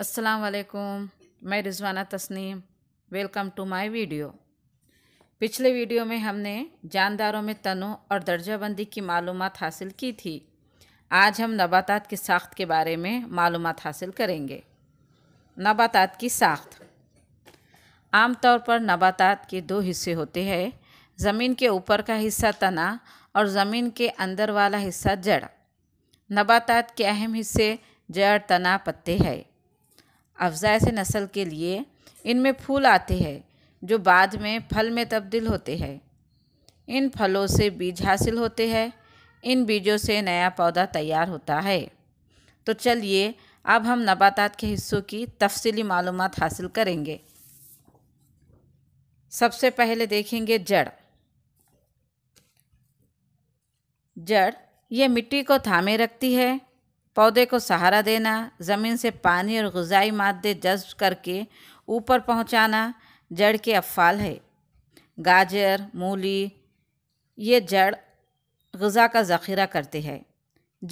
अस्सलाम वालेकुम मैं Rizwana Tasneem welcome to my video पिछले वीडियो में हमने जानदारों में तनों और दर्जाबंदी की मालूम हासिल की थी आज हम नबातात की साख्त के बारे में मालूम हासिल करेंगे नबातात की साख्त आम तौर पर नबातात के दो हिस्से होते हैं ज़मीन के ऊपर का हिस्सा तना और ज़मीन के अंदर वाला हिस्सा जड़ नबातात के अहम हिस्से जड़ तना पत्ते हैं से नस्ल के लिए इनमें फूल आते हैं जो बाद में फल में तब्दील होते हैं इन फलों से बीज हासिल होते हैं इन बीजों से नया पौधा तैयार होता है तो चलिए अब हम नबातात के हिस्सों की तफसली मालूम हासिल करेंगे सबसे पहले देखेंगे जड़ जड़ यह मिट्टी को थामे रखती है पौधे को सहारा देना ज़मीन से पानी और गजाई मादे जज्ब करके ऊपर पहुंचाना जड़ के अफाल है गाजर मूली ये जड़ गज़ा का ज़ख़ीरा करते हैं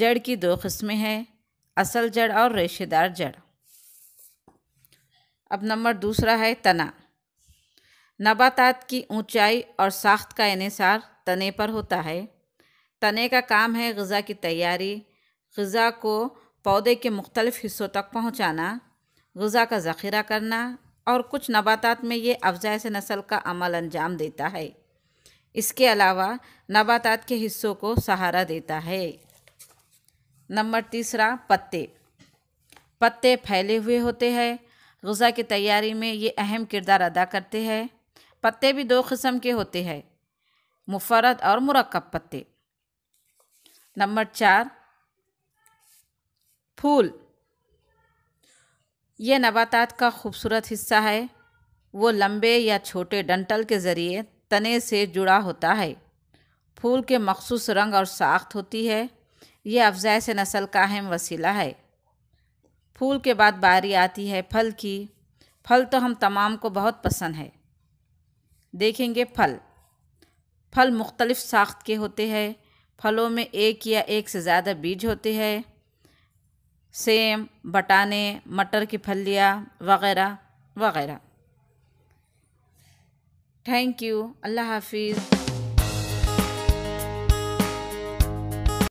जड़ की दो किस्में हैं असल जड़ और रेशेदार जड़ अब नंबर दूसरा है तना नबातात की ऊंचाई और साख्त का इसार तने पर होता है तने का काम है गज़ा की तैयारी गज़ा को पौधे के मुख्तलिफ़ हिस्सों तक पहुँचाना गज़ा का ज़ख़ीरा करना और कुछ नबातात में ये से नस्ल का अमल अंजाम देता है इसके अलावा नबातात के हिस्सों को सहारा देता है नंबर तीसरा पत्ते पत्ते फैले हुए होते हैं गज़ा की तैयारी में ये अहम किरदार अदा करते हैं पत्ते भी दो किस्म के होते हैं मुफरत और मरकब पत्ते नंबर चार फूल यह नबातात का खूबसूरत हिस्सा है वो लंबे या छोटे डंटल के ज़रिए तने से जुड़ा होता है फूल के मखसूस रंग और साख्त होती है यह अफजाय से नस्ल का अहम वसीला है फूल के बाद बारी आती है फल की फल तो हम तमाम को बहुत पसंद है देखेंगे फल फल मुख्तलिफ़ साख्त के होते हैं फलों में एक या एक से ज़्यादा बीज होते हैं सेम बटाने मटर की फलियाँ वगैरह वगैरह थैंक यू अल्लाह हाफिज़